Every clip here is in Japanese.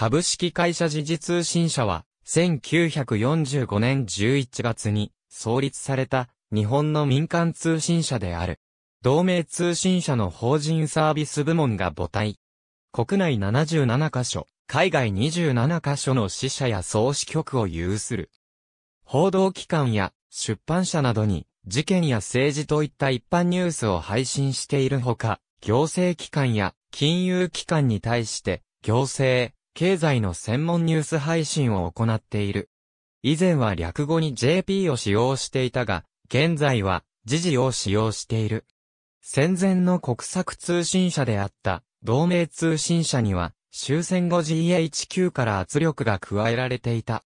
株式会社時事通信社は、1945年11月に創立された日本の民間通信社である。同盟通信社の法人サービス部門が母体。国内77カ所、海外27カ所の支社や総支局を有する。報道機関や出版社などに事件や政治といった一般ニュースを配信しているほか、行政機関や金融機関に対して行政、経済の専門ニュース配信を行っている。以前は略語に JP を使用していたが、現在は時事を使用している。戦前の国策通信社であった同盟通信社には終戦後 GHQ から圧力が加えられていた。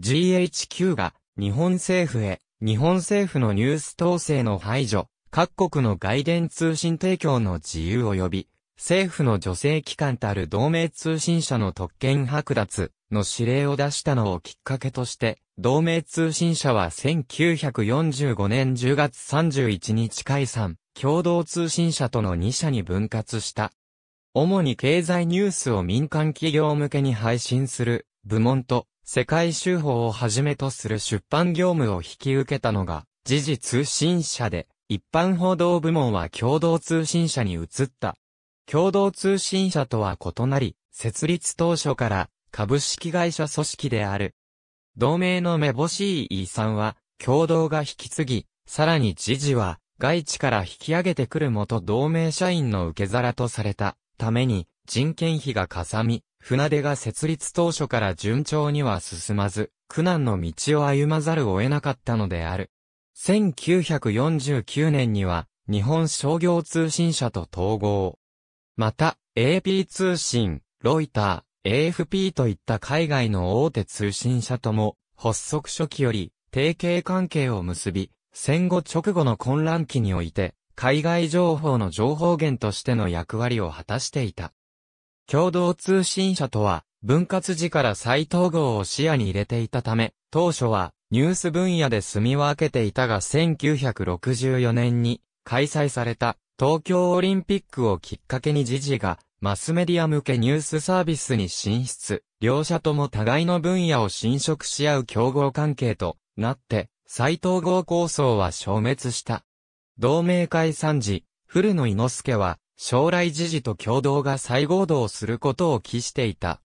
GHQ が日本政府へ日本政府のニュース統制の排除、各国の外伝通信提供の自由及び政府の助成機関たる同盟通信社の特権剥奪の指令を出したのをきっかけとして、同盟通信社は1945年10月31日解散、共同通信社との2社に分割した。主に経済ニュースを民間企業向けに配信する部門と世界修法をはじめとする出版業務を引き受けたのが時事通信社で、一般報道部門は共同通信社に移った。共同通信社とは異なり、設立当初から株式会社組織である。同盟のめぼしい遺産は、共同が引き継ぎ、さらに知事は、外地から引き上げてくる元同盟社員の受け皿とされたために、人件費がかさみ、船出が設立当初から順調には進まず、苦難の道を歩まざるを得なかったのである。1949年には、日本商業通信社と統合。また、AP 通信、ロイター、AFP といった海外の大手通信社とも、発足初期より、提携関係を結び、戦後直後の混乱期において、海外情報の情報源としての役割を果たしていた。共同通信社とは、分割時から再統合を視野に入れていたため、当初はニュース分野で住み分けていたが1964年に開催された東京オリンピックをきっかけに時事が、マスメディア向けニュースサービスに進出、両者とも互いの分野を侵食し合う競合関係となって、再統合構想は消滅した。同盟会参事、古野伊之助は、将来時事と共同が再合同することを期していた。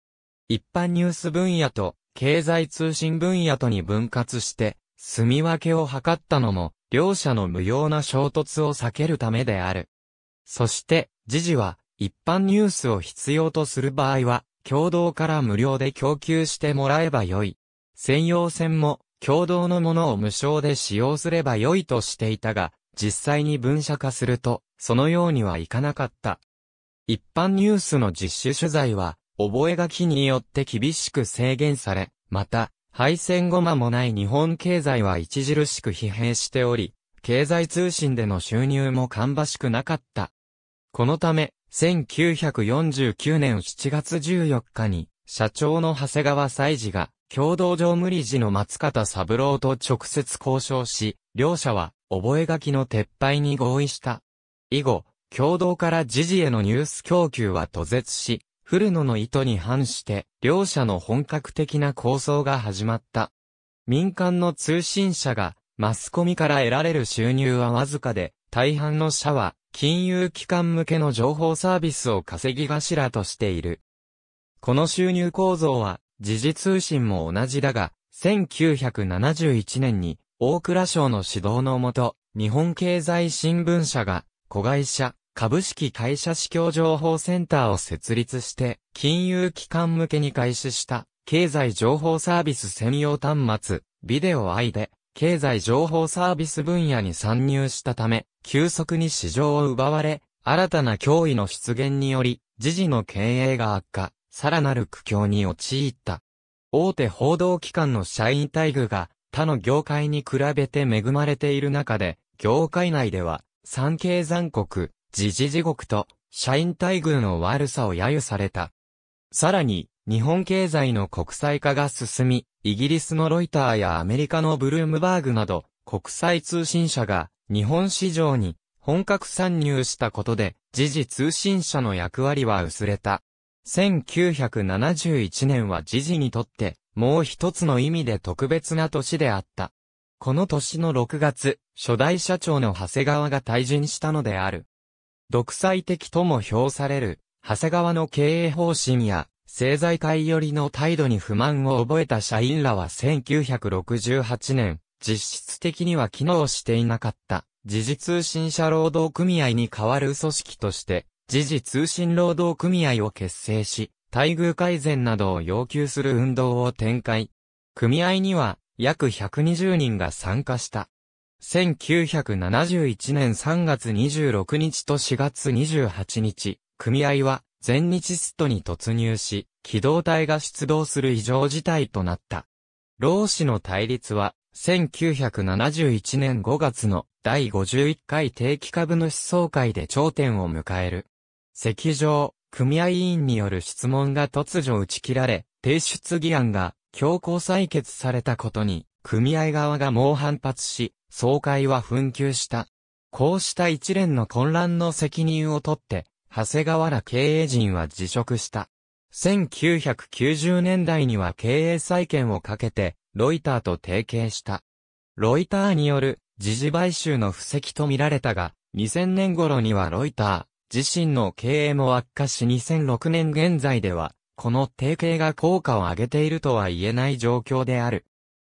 一般ニュース分野と、経済通信分野とに分割して、住み分けを図ったのも、両者の無用な衝突を避けるためである。そして、時事は、一般ニュースを必要とする場合は、共同から無料で供給してもらえばよい。専用線も、共同のものを無償で使用すればよいとしていたが、実際に分社化すると、そのようにはいかなかった。一般ニュースの実施取材は、覚書によって厳しく制限され、また、敗戦後間もない日本経済は著しく疲弊しており、経済通信での収入も芳しくなかった。このため、1949年7月14日に、社長の長谷川祭司が、共同常務理事の松方三郎と直接交渉し、両者は、覚書の撤廃に合意した。以後、共同から時事へのニュース供給は途絶し、古野の意図に反して、両者の本格的な構想が始まった。民間の通信社が、マスコミから得られる収入はわずかで、大半の社は、金融機関向けの情報サービスを稼ぎ頭としている。この収入構造は、時事通信も同じだが、1971年に、大蔵省の指導のもと、日本経済新聞社が、子会社、株式会社市況情報センターを設立して、金融機関向けに開始した、経済情報サービス専用端末、ビデオ i で、経済情報サービス分野に参入したため、急速に市場を奪われ、新たな脅威の出現により、時事の経営が悪化、さらなる苦境に陥った。大手報道機関の社員待遇が他の業界に比べて恵まれている中で、業界内では、産経残酷、時事地獄と、社員待遇の悪さを揶揄された。さらに、日本経済の国際化が進み、イギリスのロイターやアメリカのブルームバーグなど、国際通信社が日本市場に本格参入したことで、時事通信社の役割は薄れた。1971年は時事にとって、もう一つの意味で特別な年であった。この年の6月、初代社長の長谷川が退陣したのである。独裁的とも評される、長谷川の経営方針や、政財界寄りの態度に不満を覚えた社員らは1968年、実質的には機能していなかった、時事通信社労働組合に代わる組織として、時事通信労働組合を結成し、待遇改善などを要求する運動を展開。組合には、約120人が参加した。1971年3月26日と4月28日、組合は全日ストに突入し、機動隊が出動する異常事態となった。労使の対立は、1971年5月の第51回定期株主総会で頂点を迎える。席上、組合委員による質問が突如打ち切られ、提出議案が強行採決されたことに組合側が猛反発し、総会は紛糾した。こうした一連の混乱の責任を取って、長谷川ら経営陣は辞職した。1990年代には経営再建をかけて、ロイターと提携した。ロイターによる、時事買収の布石と見られたが、2000年頃にはロイター、自身の経営も悪化し2006年現在では、この提携が効果を上げているとは言えない状況である。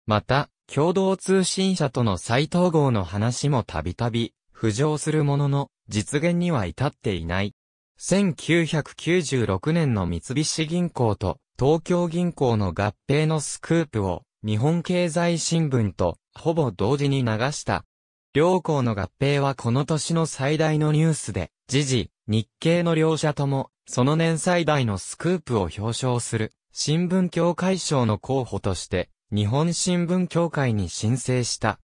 また、共同通信社との再統合の話もたびたび浮上するものの、実現には至っていない。1996年の三菱銀行と東京銀行の合併のスクープを日本経済新聞とほぼ同時に流した。両校の合併はこの年の最大のニュースで、時事、日経の両社とも、その年最大のスクープを表彰する、新聞協会賞の候補として、日本新聞協会に申請した。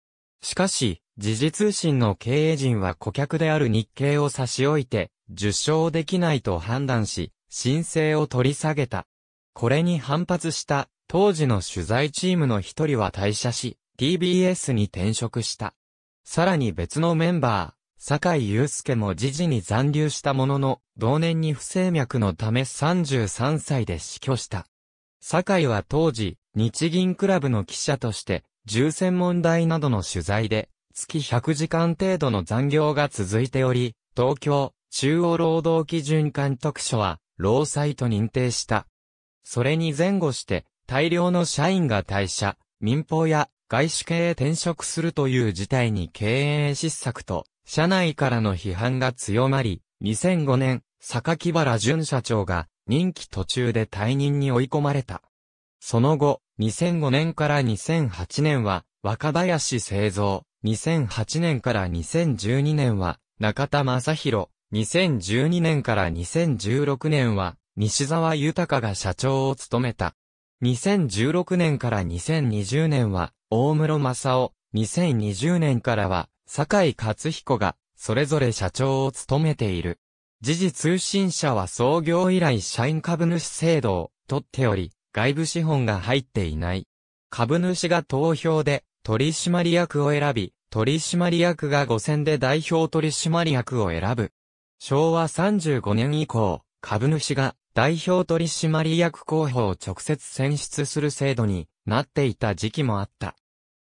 しかし、時事通信の経営陣は顧客である日経を差し置いて、受賞できないと判断し、申請を取り下げた。これに反発した、当時の取材チームの一人は退社し、TBS に転職した。さらに別のメンバー、酒井祐介も時事に残留したものの、同年に不整脈のため33歳で死去した。酒井は当時、日銀クラブの記者として、重専問題などの取材で、月100時間程度の残業が続いており、東京、中央労働基準監督署は、労災と認定した。それに前後して、大量の社員が退社、民放や外資系へ転職するという事態に経営失策と、社内からの批判が強まり、2005年、榊原淳社長が任期途中で退任に追い込まれた。その後、2005年から2008年は、若林製造。2008年から2012年は、中田正宏。2012年から2016年は、西沢豊が社長を務めた。2016年から2020年は、大室正夫。2020年からは、坂井勝彦が、それぞれ社長を務めている。時事通信社は創業以来社員株主制度をとっており、外部資本が入っていない。株主が投票で取締役を選び、取締役が5選で代表取締役を選ぶ。昭和35年以降、株主が代表取締役候補を直接選出する制度になっていた時期もあった。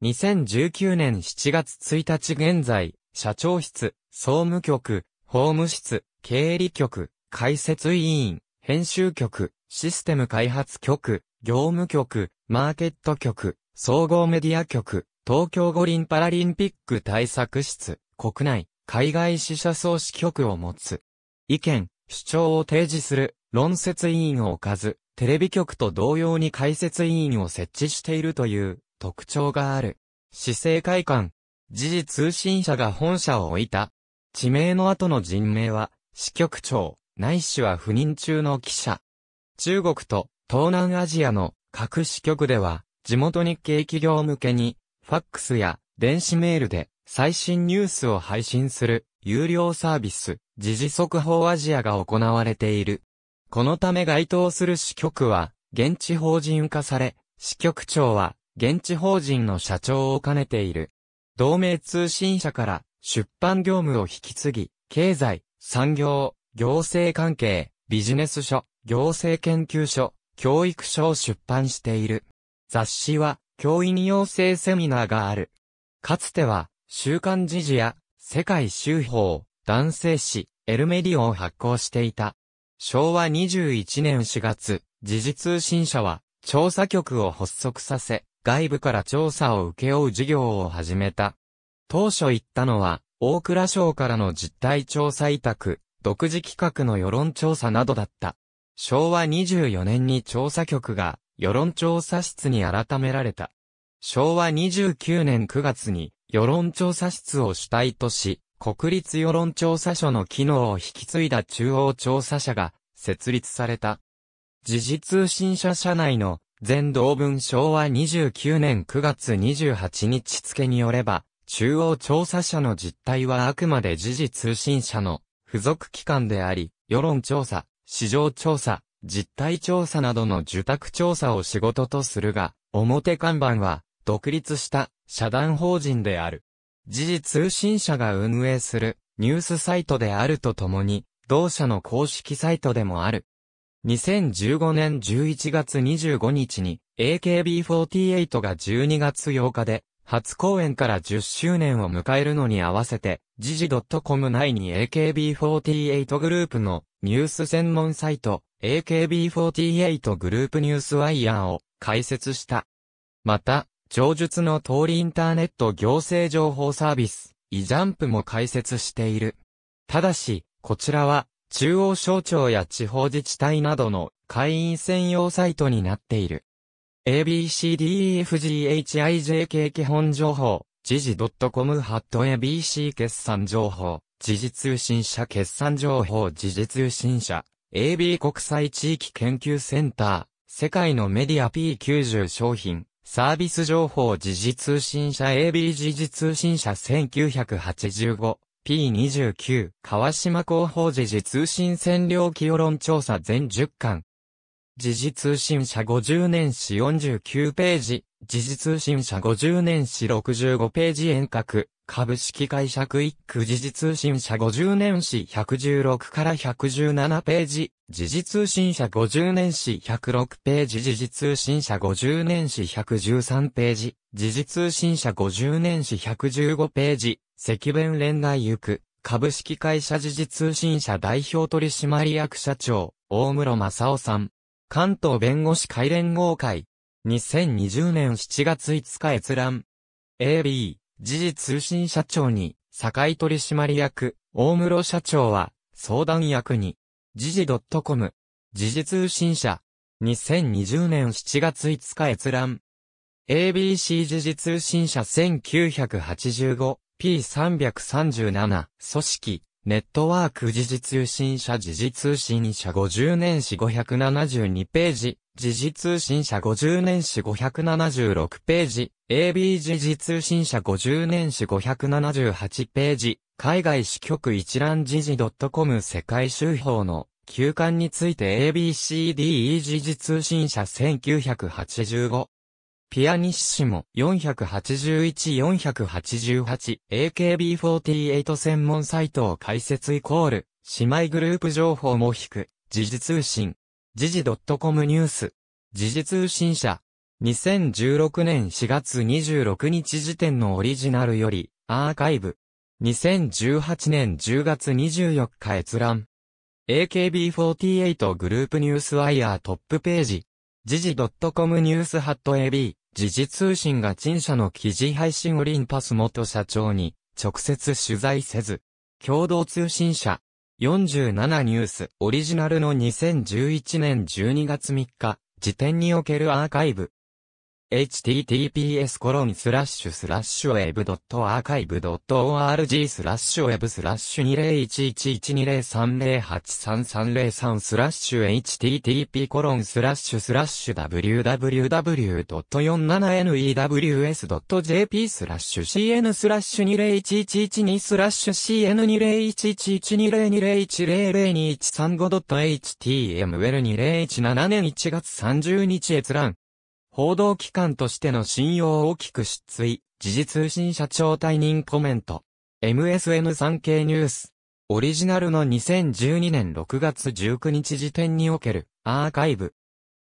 2019年7月1日現在、社長室、総務局、法務室、経理局、解説委員、編集局、システム開発局、業務局、マーケット局、総合メディア局、東京五輪パラリンピック対策室、国内、海外支社総支局を持つ。意見、主張を提示する、論説委員を置かず、テレビ局と同様に解説委員を設置しているという特徴がある。市政会館、時事通信社が本社を置いた。地名の後の人名は、支局長、ないしは不任中の記者。中国と東南アジアの各支局では、地元日系企業向けに、ファックスや電子メールで最新ニュースを配信する有料サービス、時事速報アジアが行われている。このため該当する支局は、現地法人化され、支局長は、現地法人の社長を兼ねている。同盟通信社から、出版業務を引き継ぎ、経済、産業、行政関係、ビジネス書、行政研究所、教育所を出版している。雑誌は、教員養成セミナーがある。かつては、週刊時事や、世界周報、男性誌、エルメディオンを発行していた。昭和21年4月、時事通信社は、調査局を発足させ、外部から調査を請け負う事業を始めた。当初言ったのは、大蔵省からの実態調査委託、独自企画の世論調査などだった。昭和24年に調査局が世論調査室に改められた。昭和29年9月に世論調査室を主体とし、国立世論調査所の機能を引き継いだ中央調査者が設立された。時事通信社社内の全同文昭和29年9月28日付によれば、中央調査社の実態はあくまで時事通信社の付属機関であり、世論調査、市場調査、実態調査などの受託調査を仕事とするが、表看板は、独立した社団法人である。時事通信社が運営するニュースサイトであるとともに、同社の公式サイトでもある。2015年11月25日に AKB48 が12月8日で初公演から10周年を迎えるのに合わせて、時事 .com 内に AKB48 グループのニュース専門サイト、AKB48 グループニュースワイヤーを開設した。また、上述の通りインターネット行政情報サービス、イジャンプも開設している。ただし、こちらは、中央省庁や地方自治体などの会員専用サイトになっている。ABCDEFGHIJK 基本情報、時事 .com ハット ABC 決算情報、時事通信社決算情報時事通信社、AB 国際地域研究センター、世界のメディア P90 商品、サービス情報時事通信社 AB 時事通信社 1985P29 川島広報時事通信占領基予論調査全10巻時事通信社50年史49ページ、時事通信社50年史65ページ遠隔、株式会社クイック時事通信社50年史116から117ページ、時事通信社50年史106ページ、時事通信社50年史113ページ、時事通信社50年史115ページ、赤弁連外行く、株式会社時事通信社代表取締役社長、大室正夫さん。関東弁護士会連合会。2020年7月5日閲覧。AB、時事通信社長に、堺取締役、大室社長は、相談役に、時事 .com、時事通信社。2020年7月5日閲覧。ABC 時事通信社 1985P337 組織ネットワーク時事通信社時事通信社50年史572ページ、時事通信社50年史576ページ、AB 時事通信社50年史578ページ、海外支局一覧時事 .com 世界周報の休館について ABCDE 時事通信社1985ピアニッシモ 481-488AKB48 専門サイトを開設イコール、姉妹グループ情報も引く、時事通信、時事 .com ニュース、時事通信社、2016年4月26日時点のオリジナルより、アーカイブ。2018年10月24日閲覧。AKB48 グループニュースワイヤートップページ。時事 .com ニュースハット AB。時事通信が陳謝の記事配信オリンパス元社長に直接取材せず、共同通信社47ニュースオリジナルの2011年12月3日時点におけるアーカイブ https コロンスラッシュスラッシュウェブドットアーカイブドット org スラッシュウェブスラッシュ20111203083303スラッシュ http コロンスラッシュスラッシュ www.47news.jp スラッシュ cn スラッシュ201112スラッシュ cn2011120201002135.html2017 年1月30日閲覧報道機関としての信用を大きく失墜、時事通信社長退任コメント。MSN 産経ニュース。オリジナルの2012年6月19日時点におけるアーカイブ。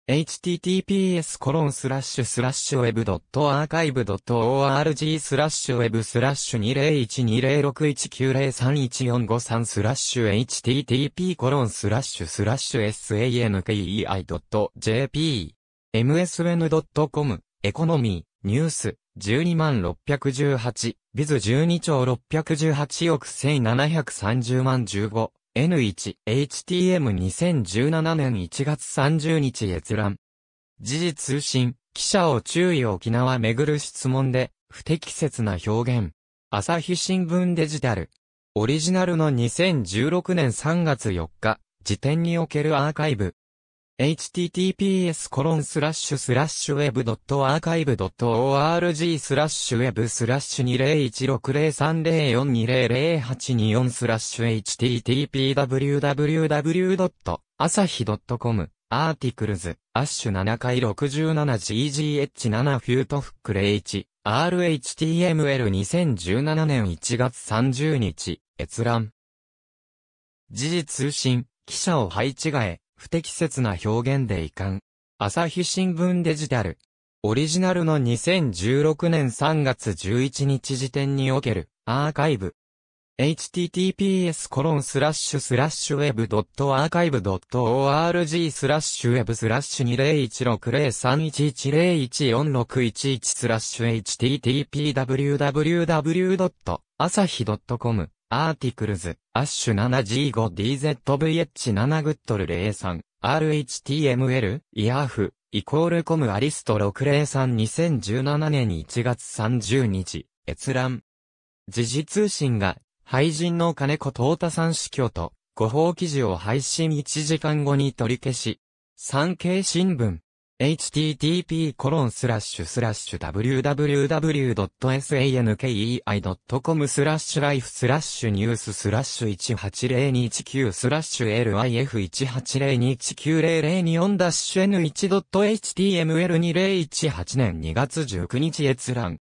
https コロンスラッシュスラッシュ web.archive.org スラッシュウェブスラッシュ2012061903145スラッシュ http コロンスラッシュスラッシュ sankei.jp msn.com、エコノミー、ニュース、12万618、ビズ12兆618億1730万15、N1、HTM2017 年1月30日閲覧。時事通信、記者を注意沖縄めぐる質問で、不適切な表現。朝日新聞デジタル。オリジナルの2016年3月4日、時点におけるアーカイブ。https コロンスラッシュスラッシュ web.archive.org スラッシュ web スラッシュ20160304200824スラッシュ http://www.asahi.com アーティクルズ、アッシュ7回 67GGH7 フュートフックレイ1 RHTML2017 年1月30日、閲覧。時事通信、記者を配置替え。不適切な表現で遺憾。朝日新聞デジタル。オリジナルの2016年3月11日時点におけるアーカイブ。https コロンスラッシュスラッシュウェブドットアーカイブドット org スラッシュウェブスラッシュ20160311014611スラッシュ http www. 朝日 .com アーティクルズ、アッシュ 7G5DZVH7 グッドル03、RHTML、イヤーフ、イコールコムアリスト603 2017年1月30日、閲覧。時事通信が、廃人の金子東太さん死去と、誤報記事を配信1時間後に取り消し、産経新聞。http://www.sankei.com コロンススララッッシシュュスラッシュライフスラッシュニューススラッシュ180219スラッシュ LIF1802190024 ダッシュ N1.html2018 年2月19日閲覧。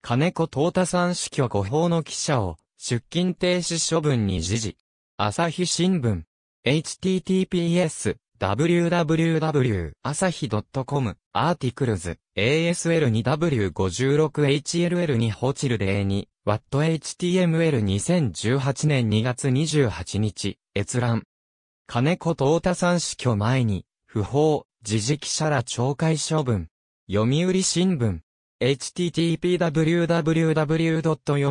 金子東太さん死去誤報の記者を出勤停止処分に時事。朝日新聞。https www 朝日 .com アーティクルズ ASL2W56HLL2 ホチルデー2 WattHTML2018 年2月28日閲覧金子東太さん死去前に不法自治記者ら懲戒処分読売新聞 http www. 読売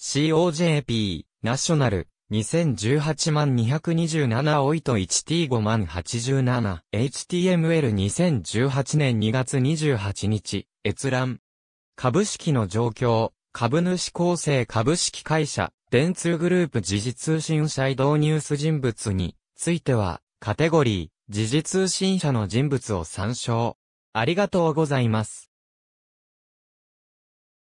cojp ナショナル2018万227オイト 1T5 万 87HTML2018 年2月28日閲覧株式の状況株主構成株式会社電通グループ時事通信社移動ニュース人物についてはカテゴリー時事通信社の人物を参照ありがとうございます